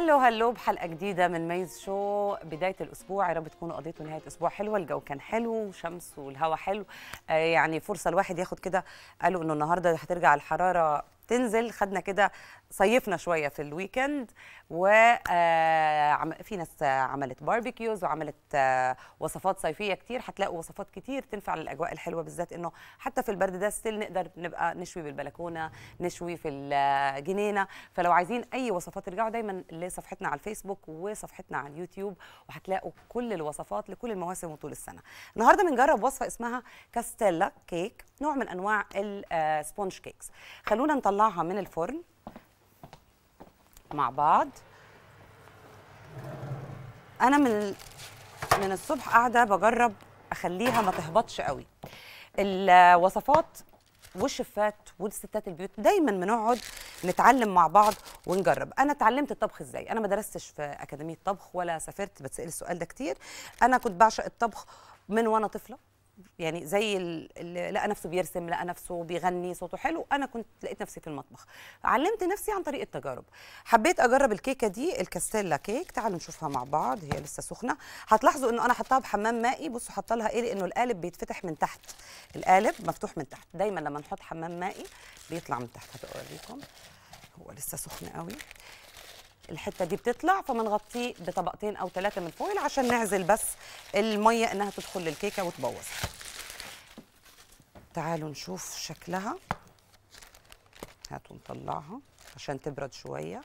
هلو هلو بحلقه جديده من ميز شو بدايه الاسبوع يا رب تكونوا قضيتوا نهايه اسبوع حلوه الجو كان حلو وشمس والهواء حلو آه، يعني فرصه الواحد ياخد كده قالوا انه النهارده هترجع الحراره تنزل خدنا كده صيفنا شويه في الويكند و آه، في ناس عملت باربيكيوز وعملت آه، وصفات صيفيه كتير هتلاقوا وصفات كتير تنفع للاجواء الحلوه بالذات انه حتى في البرد ده ستيل نقدر نبقى نشوي بالبلكونه نشوي في الجنينه فلو عايزين اي وصفات ارجعوا دايما لصفحتنا على الفيسبوك وصفحتنا على اليوتيوب وهتلاقوا كل الوصفات لكل المواسم وطول السنه النهارده بنجرب وصفه اسمها كاستيلا كيك نوع من انواع السبونج كيكس آه، خلونا نطلع هنطلعها من الفرن مع بعض انا من من الصبح قاعده بجرب اخليها ما تهبطش قوي الوصفات والشفات والستات البيوت دايما بنقعد نتعلم مع بعض ونجرب انا اتعلمت الطبخ ازاي انا ما درستش في اكاديميه طبخ ولا سافرت بتسال السؤال ده كتير انا كنت بعشق الطبخ من وانا طفله يعني زي اللي لقى نفسه بيرسم لقى نفسه بيغني صوته حلو انا كنت لقيت نفسي في المطبخ علمت نفسي عن طريق التجارب حبيت اجرب الكيكه دي الكاستيلا كيك تعالوا نشوفها مع بعض هي لسه سخنه هتلاحظوا انه انا حطاها بحمام مائي بصوا حاطه لها ايه لانه القالب بيتفتح من تحت القالب مفتوح من تحت دايما لما نحط حمام مائي بيطلع من تحت هتوريكم هو لسه سخن قوي الحته دي بتطلع فبنغطيه بطبقتين او ثلاثه من فويل عشان نعزل بس الميه انها تدخل للكيكه وتبوظ تعالوا نشوف شكلها هاتوا نطلعها عشان تبرد شويه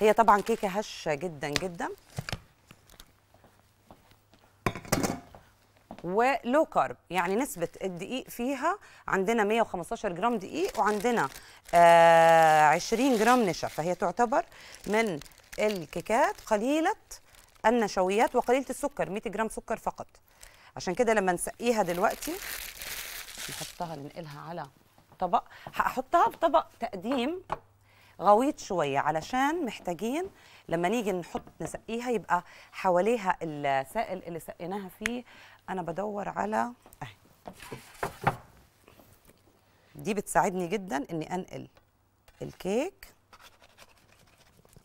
هي طبعا كيكه هشه جدا جدا ولو كارب يعني نسبه الدقيق فيها عندنا 115 جرام دقيق وعندنا 20 آه، جرام نشا فهي تعتبر من الكيكات قليله النشويات وقليله السكر 100 جرام سكر فقط عشان كده لما نسقيها دلوقتي نحطها ننقلها على طبق هحطها في طبق تقديم غويط شويه علشان محتاجين لما نيجي نحط نسقيها يبقى حواليها السائل اللي سقيناها فيه انا بدور على اهي دي بتساعدني جدا اني انقل الكيك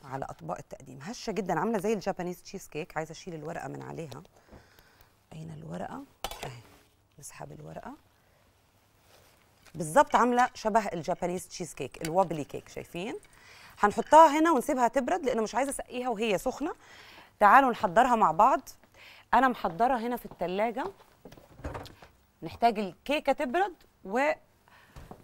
على اطباق التقديم هشه جدا عامله زي الجابانيز تشيز كيك عايزه اشيل الورقه من عليها اين الورقه اهي نسحب الورقه بالظبط عامله شبه الجابانيز تشيز كيك الوابلي كيك شايفين هنحطها هنا ونسيبها تبرد لانه مش عايزه اسقيها وهي سخنه تعالوا نحضرها مع بعض انا محضره هنا في الثلاجه نحتاج الكيكه تبرد و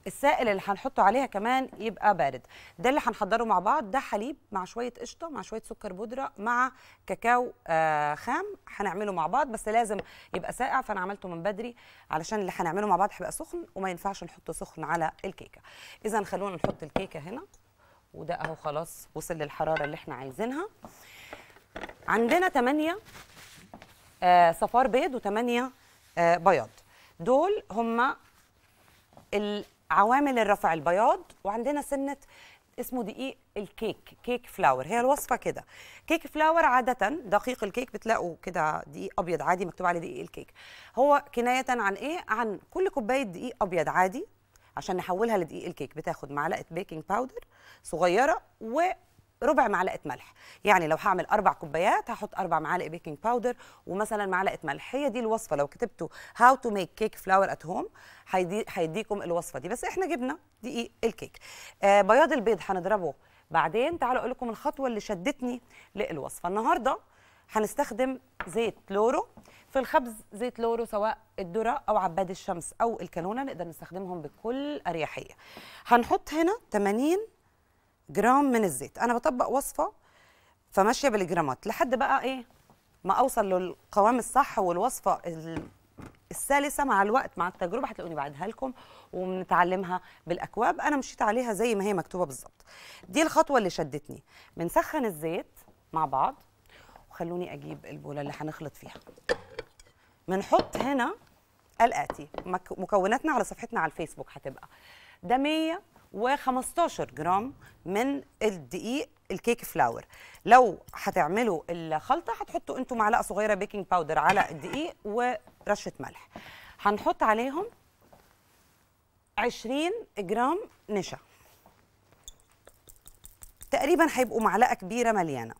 السائل اللي هنحطه عليها كمان يبقى بارد ده اللي هنحضره مع بعض ده حليب مع شويه قشطه مع شويه سكر بودره مع كاكاو آه خام هنعمله مع بعض بس لازم يبقى ساقع فانا عملته من بدري علشان اللي هنعمله مع بعض هيبقى سخن وما ينفعش نحطه سخن على الكيكه اذا خلونا نحط الكيكه هنا وده اهو خلاص وصل للحراره اللي احنا عايزينها عندنا 8 آه، صفار بيض وثمانية آه، بياض دول هم العوامل الرفع البياض وعندنا سنة اسمه دقيق الكيك كيك فلاور هي الوصفة كده كيك فلاور عادة دقيق الكيك بتلاقوا كده دقيق أبيض عادي مكتوب عليه دقيق الكيك هو كناية عن إيه؟ عن كل كوباية دقيق أبيض عادي عشان نحولها لدقيق الكيك بتاخد معلقة بيكنج باودر صغيرة و ربع معلقه ملح يعني لو هعمل اربع كوبايات هحط اربع معالق بيكنج باودر ومثلا معلقه ملح هي دي الوصفه لو كتبتوا هاو تو ميك كيك فلاور ات هوم هيديكم الوصفه دي بس احنا جبنا دقيق الكيك آه بياض البيض هنضربه بعدين تعالوا اقول لكم الخطوه اللي شدتني للوصفه النهارده هنستخدم زيت لورو في الخبز زيت لورو سواء الذره او عباد الشمس او الكانونه نقدر نستخدمهم بكل اريحيه هنحط هنا 80 جرام من الزيت انا بطبق وصفه فماشيه بالجرامات لحد بقى ايه ما اوصل للقوام الصح والوصفه السلسه مع الوقت مع التجربه هتلاقوني بعدها لكم وبنتعلمها بالاكواب انا مشيت عليها زي ما هي مكتوبه بالظبط دي الخطوه اللي شدتني بنسخن الزيت مع بعض وخلوني اجيب البوله اللي هنخلط فيها بنحط هنا الاتي مكوناتنا على صفحتنا على الفيسبوك هتبقى ده 100 و15 جرام من الدقيق الكيك فلاور لو هتعملوا الخلطه هتحطوا انتوا معلقه صغيره بيكنج باودر على الدقيق ورشه ملح هنحط عليهم 20 جرام نشا تقريبا هيبقوا معلقه كبيره مليانه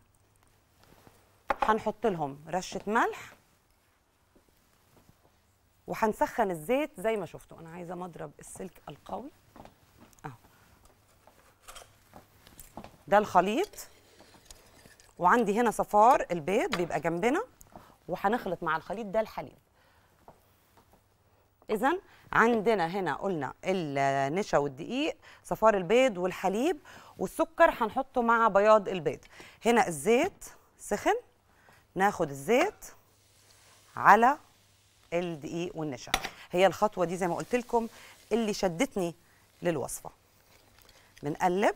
هنحط لهم رشه ملح وهنسخن الزيت زي ما شفتوا انا عايزه مضرب السلك القوي ده الخليط وعندي هنا صفار البيض بيبقى جنبنا وهنخلط مع الخليط ده الحليب اذا عندنا هنا قلنا النشا والدقيق صفار البيض والحليب والسكر هنحطه مع بياض البيض هنا الزيت سخن ناخد الزيت على الدقيق والنشا هي الخطوه دي زي ما قلت لكم اللي شدتني للوصفه بنقلب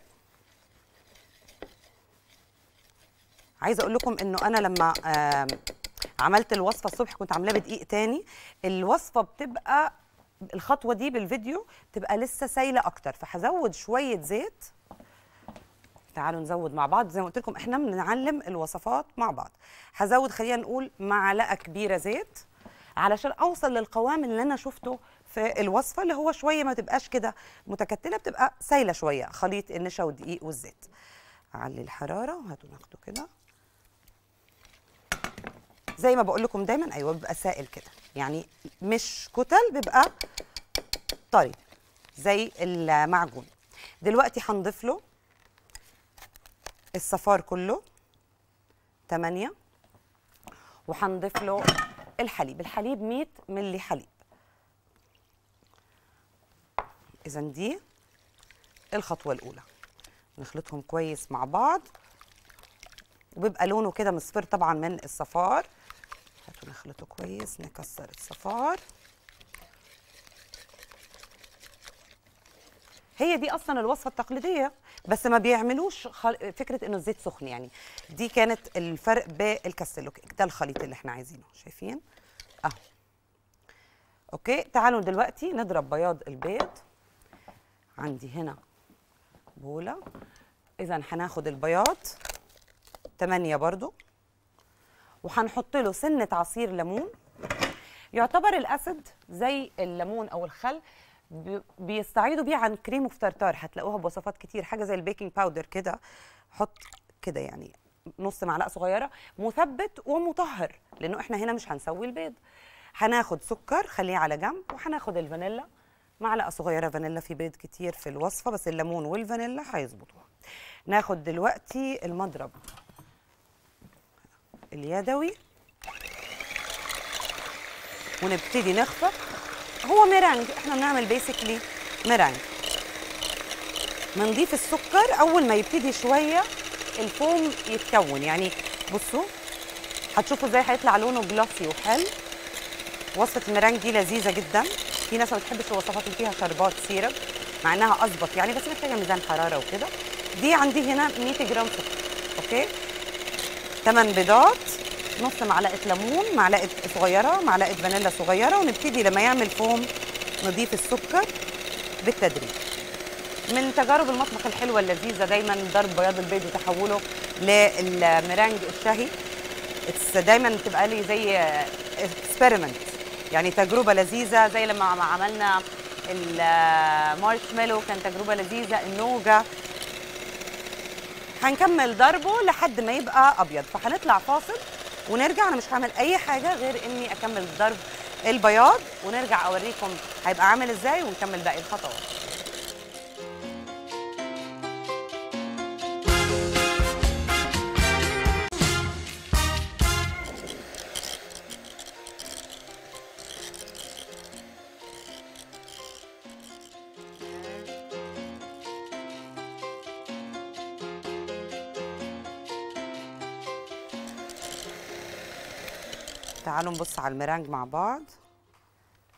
عايزه اقول لكم انه انا لما عملت الوصفه الصبح كنت عاملاه بدقيق تاني الوصفه بتبقى الخطوه دي بالفيديو بتبقى لسه سايله اكتر فهزود شويه زيت تعالوا نزود مع بعض زي ما قلت لكم احنا بنعلم الوصفات مع بعض هزود خلينا نقول معلقه كبيره زيت علشان اوصل للقوام اللي انا شفته في الوصفه اللي هو شويه ما تبقاش كده متكتله بتبقى سايله شويه خليط النشا والدقيق والزيت اعلي الحراره وهاتوا ناخده كده زي ما بقول لكم دايما ايوه بيبقى سائل كده يعني مش كتل بيبقى طري زي المعجون دلوقتي هنضيف له الصفار كله 8 وهنضيف له الحليب الحليب 100 ملي حليب اذا دي الخطوه الاولى نخلطهم كويس مع بعض وبيبقى لونه كده مصفر طبعا من الصفار نخلطه كويس نكسر الصفار هي دي اصلا الوصفه التقليديه بس ما بيعملوش خل... فكره انه الزيت سخن يعني دي كانت الفرق بالكاستلو ده الخليط اللي احنا عايزينه شايفين اهو اوكي تعالوا دلوقتي نضرب بياض البيض عندي هنا بوله اذا هناخد البياض 8 برضو وهنحط له سنه عصير ليمون يعتبر الاسيد زي الليمون او الخل بيستعيضوا بيه عن كريم اوف تارتار هتلاقوها بوصفات كتير حاجه زي البيكنج باودر كده حط كده يعني نص معلقه صغيره مثبت ومطهر لانه احنا هنا مش هنسوي البيض هناخد سكر خليه على جنب وهناخد الفانيلا معلقه صغيره فانيلا في بيض كتير في الوصفه بس الليمون والفانيلا هيظبطوها ناخد دلوقتي المضرب اليدوي ونبتدي نخفق هو ميرانج احنا بنعمل بيسكلي ميرانج بنضيف السكر اول ما يبتدي شويه الفوم يتكون يعني بصوا هتشوفوا ازاي هيطلع لونه جلاسي وحلو وصفه الميرانج دي لذيذه جدا في ناس ما بتحبش الوصفات اللي فيها شربات سيرب مع انها اظبط يعني بس محتاجه ميزان حراره وكده دي عندي هنا 100 جرام سكر اوكي ثمان بيضات نص معلقه ليمون معلقه صغيره معلقه فانيلا صغيره ونبتدي لما يعمل فوم نضيف السكر بالتدريج من تجارب المطبخ الحلوه اللذيذه دايما ضرب بياض البيض وتحوله للميرانج الشهي دايما بتبقى لي زي اكسبيرمنت يعني تجربه لذيذه زي لما عملنا المارشميلو كان تجربه لذيذه النوجه هنكمل ضربه لحد ما يبقى ابيض فهنطلع فاصل ونرجع انا مش هعمل اي حاجه غير اني اكمل ضرب البياض ونرجع اوريكم هيبقى عامل ازاي ونكمل باقي الخطوات تعالوا نبص على الميرانج مع بعض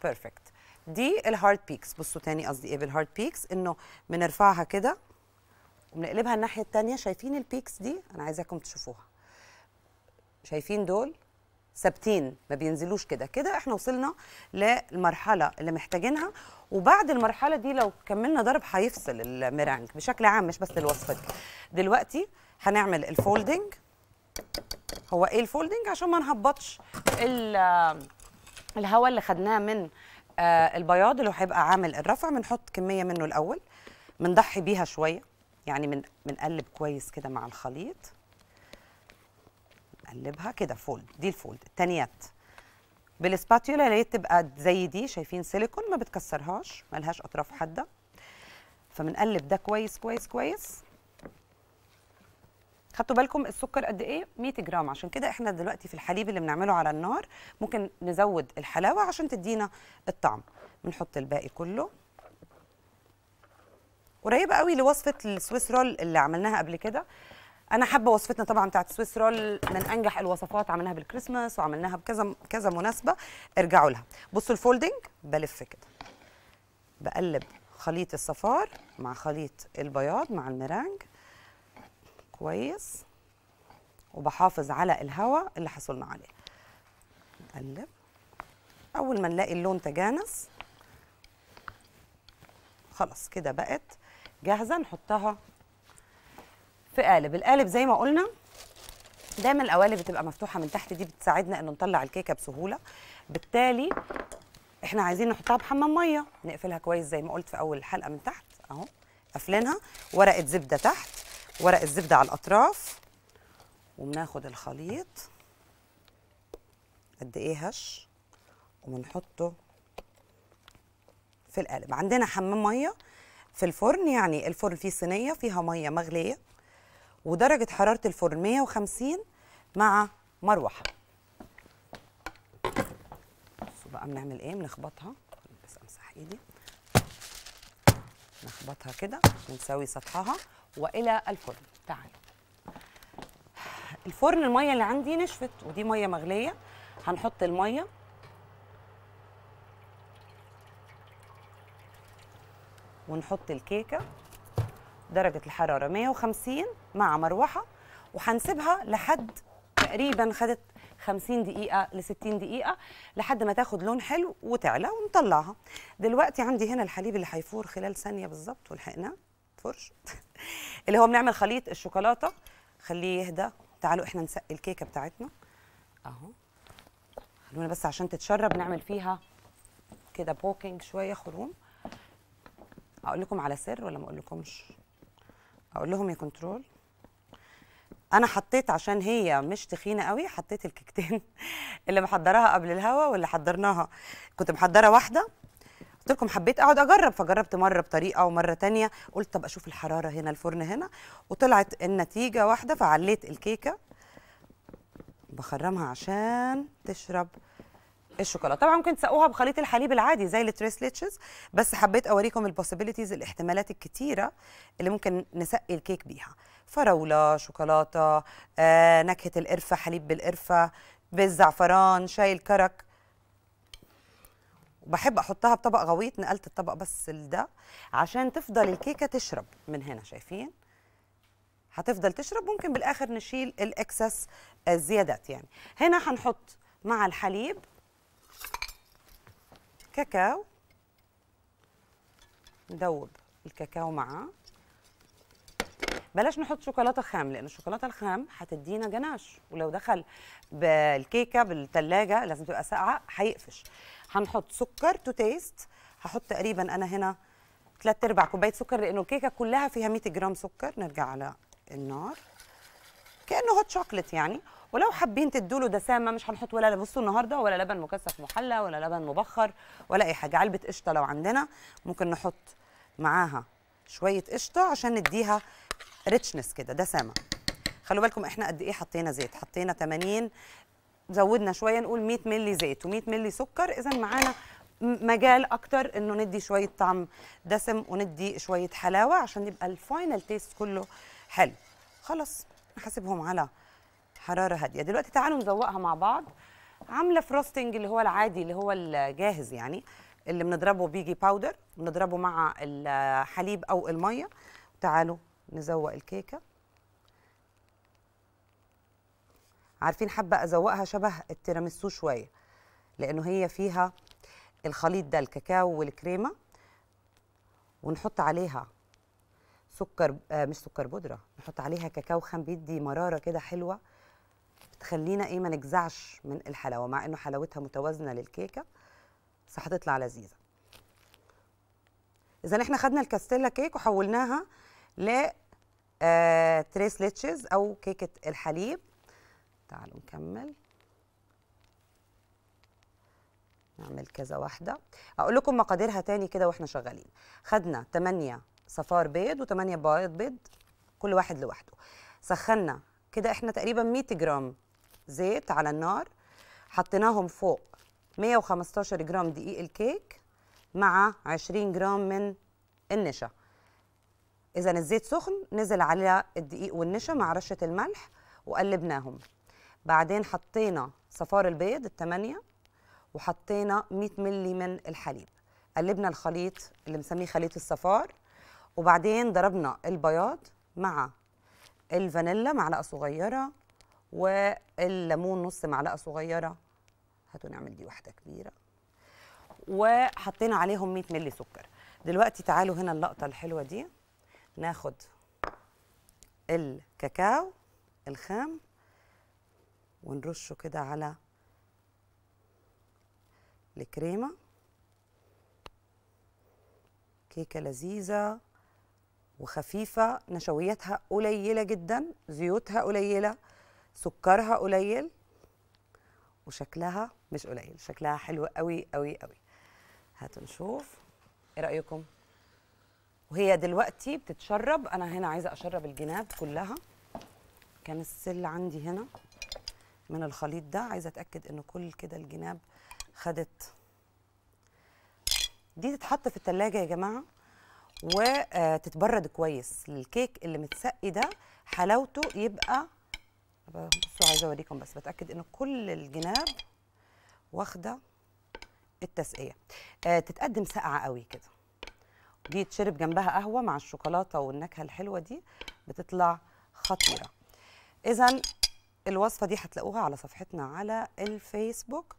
بيرفكت دي الهارد بيكس بصوا تاني قصدي ايه بالهارد بيكس انه بنرفعها كده وبنقلبها الناحيه التانيه شايفين البيكس دي انا عايزاكم تشوفوها شايفين دول ثابتين ما بينزلوش كده كده احنا وصلنا للمرحله اللي محتاجينها وبعد المرحله دي لو كملنا ضرب هيفصل الميرانج بشكل عام مش بس الوصفه دي دلوقتي هنعمل الفولدنج هو ايه الفولدنج عشان ما نهبطش الهواء اللي خدناه من آه، البياض اللي هيبقى عامل الرفع بنحط كميه منه الاول بنضحي بيها شويه يعني من بنقلب كويس كده مع الخليط نقلبها كده فولد دي الفولد التانيات بالسباتيولا اللي هي تبقى زي دي شايفين سيليكون ما بتكسرهاش ملهاش اطراف حاده فبنقلب ده كويس كويس كويس خدتوا بالكم السكر قد ايه 100 جرام عشان كده احنا دلوقتي في الحليب اللي بنعمله على النار ممكن نزود الحلاوه عشان تدينا الطعم بنحط الباقي كله قريبه قوي لوصفه السويس رول اللي عملناها قبل كده انا حابه وصفتنا طبعا بتاعت السويس رول من انجح الوصفات عملناها بالكريسماس وعملناها بكذا كذا مناسبه ارجعوا لها بصوا الفولدنج بلف كده بقلب خليط الصفار مع خليط البياض مع الميرانج كويس وبحافظ على الهواء اللي حصلنا عليه نقلب اول ما نلاقي اللون تجانس خلاص كده بقت جاهزه نحطها في قالب القالب زي ما قلنا دايما القوالب بتبقى مفتوحه من تحت دي بتساعدنا انه نطلع الكيكه بسهوله بالتالي احنا عايزين نحطها بحمام ميه نقفلها كويس زي ما قلت في اول الحلقه من تحت اهو قافلينها ورقه زبده تحت ورق الزبده على الاطراف وبناخد الخليط قد ايه هش وبنحطه في القالب عندنا حمام ميه في الفرن يعني الفرن فيه صينيه فيها ميه مغليه ودرجه حراره الفرن 150 مع مروحه بقى بنعمل ايه بنخبطها بس امسح ايدي نخبطها كده ونساوي سطحها والى الفرن تعالوا الفرن الميه اللي عندي نشفت ودي ميه مغليه هنحط الميه ونحط الكيكه درجه الحراره 150 مع مروحه وهنسيبها لحد تقريبا خدت 50 دقيقه ل 60 دقيقه لحد ما تاخد لون حلو وتعلى ونطلعها دلوقتي عندي هنا الحليب اللي هيفور خلال ثانيه بالظبط ولحقناه فرش اللي هو بنعمل خليط الشوكولاته خليه يهدى تعالوا احنا نسقي الكيكه بتاعتنا اهو خلونا بس عشان تتشرب نعمل فيها كده بوكينج شويه خروم اقول لكم على سر ولا ما اقول لكمش اقول لهم يا كنترول انا حطيت عشان هي مش تخينه قوي حطيت الكيكتين اللي محضراها قبل الهوا واللي حضرناها كنت محضره واحده قلت لكم حبيت اقعد اجرب فجربت مره بطريقه ومره تانية قلت طب اشوف الحراره هنا الفرن هنا وطلعت النتيجه واحده فعليت الكيكه بخرمها عشان تشرب الشوكولاته طبعا ممكن تسقوها بخليط الحليب العادي زي التريس بس حبيت اوريكم البوسيبيليتيز الاحتمالات الكتيره اللي ممكن نسقي الكيك بيها فراوله شوكولاته آه، نكهه القرفه حليب بالقرفه بالزعفران شاي الكرك وبحب احطها بطبق غويط نقلت الطبق بس لده عشان تفضل الكيكه تشرب من هنا شايفين هتفضل تشرب ممكن بالاخر نشيل الاكسس الزيادات يعني هنا هنحط مع الحليب كاكاو ندوب الكاكاو معاه بلاش نحط شوكولاته خام لان الشوكولاته الخام هتدينا جناش ولو دخل بالكيكه بالثلاجه لازم تبقى ساقعه هيقفش هنحط سكر تو تيست هحط تقريبا انا هنا ثلاث ارباع كوبايه سكر لانه الكيكه كلها فيها 100 جرام سكر نرجع على النار كانه هوت شوكليت يعني ولو حابين تدوا له دسامه مش هنحط ولا بصوا النهارده ولا لبن مكثف محلى ولا لبن مبخر ولا اي حاجه علبه قشطه لو عندنا ممكن نحط معاها شويه قشطه عشان نديها ريتشنس كده دسامه خلوا بالكم احنا قد ايه حطينا زيت حطينا 80 زودنا شويه نقول 100 مللي زيت و100 مللي سكر اذا معانا مجال اكتر انه ندي شويه طعم دسم وندي شويه حلاوه عشان يبقى الفاينل تيست كله حلو خلاص نحاسبهم على حراره هاديه دلوقتي تعالوا نزوقها مع بعض عامله فروستنج اللي هو العادي اللي هو الجاهز يعني اللي بنضربه بيجي باودر بنضربه مع الحليب او الميه تعالوا نزوق الكيكه عارفين حابه ازوقها شبه التيراميسو شويه لانه هي فيها الخليط ده الكاكاو والكريمه ونحط عليها سكر آه مش سكر بودره نحط عليها كاكاو خام بيدي مراره كده حلوه تخلينا ايه ما نجزعش من الحلاوه مع انه حلاوتها متوازنه للكيكه بس هتطلع لذيذه اذا احنا خدنا الكاستيلا كيك وحولناها ل آه تريس ليتشز او كيكه الحليب تعالوا نكمل نعمل كذا واحدة أقول لكم مقاديرها تاني كده وإحنا شغالين خدنا 8 صفار بيض و8 بيض بيض كل واحد لوحده سخنا كده إحنا تقريبا 100 جرام زيت على النار حطيناهم فوق 115 جرام دقيق الكيك مع 20 جرام من النشا إذا الزيت سخن نزل على الدقيق والنشا مع رشة الملح وقلبناهم بعدين حطينا صفار البيض الثمانية وحطينا 100 ملي من الحليب قلبنا الخليط اللي بنسميه خليط الصفار وبعدين ضربنا البياض مع الفانيلا معلقه صغيره والليمون نص معلقه صغيره هاتوا نعمل دي واحده كبيره وحطينا عليهم 100 ملي سكر دلوقتي تعالوا هنا اللقطه الحلوه دي ناخد الكاكاو الخام ونرشه كده على الكريمه كيكه لذيذه وخفيفه نشوياتها قليله جدا زيوتها قليله سكرها قليل وشكلها مش قليل شكلها حلو قوي قوي قوي هاتوا نشوف ايه رايكم وهي دلوقتي بتتشرب انا هنا عايزه اشرب الجناب كلها كان السل عندي هنا من الخليط ده عايزه اتاكد ان كل كده الجناب خدت دي تتحط في التلاجة يا جماعه وتتبرد كويس الكيك اللي متسقي ده حلاوته يبقى بصوا عايزه اوريكم بس بتاكد ان كل الجناب واخده التسقيه آه تتقدم ساقعه قوي كده دي يتشرب جنبها قهوه مع الشوكولاته والنكهه الحلوه دي بتطلع خطيره اذا الوصفه دي هتلاقوها على صفحتنا على الفيسبوك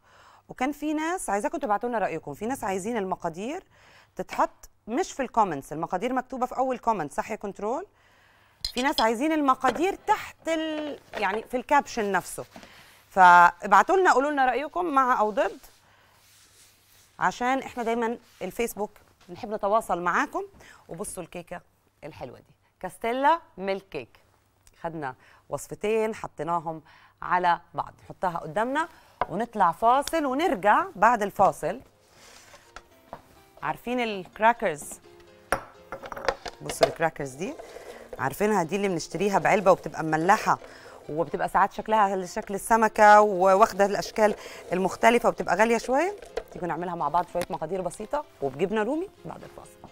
وكان في ناس عايزاكم تبعتوا لنا رايكم في ناس عايزين المقادير تتحط مش في الكومنتس المقادير مكتوبه في اول كومنت صح يا كنترول في ناس عايزين المقادير تحت ال... يعني في الكابشن نفسه فابعتوا لنا قولوا لنا رايكم مع او ضد عشان احنا دايما الفيسبوك بنحب نتواصل معاكم وبصوا الكيكه الحلوه دي كاستيلا ميلك كيك خدنا وصفتين حطيناهم على بعض نحطها قدامنا ونطلع فاصل ونرجع بعد الفاصل عارفين الكراكرز بصوا الكراكرز دي عارفينها دي اللي بنشتريها بعلبه وبتبقى مملحه وبتبقى ساعات شكلها شكل السمكه وواخده الاشكال المختلفه وبتبقى غاليه شويه تيجوا نعملها مع بعض شويه مقادير بسيطه وبجبنه رومي بعد الفاصل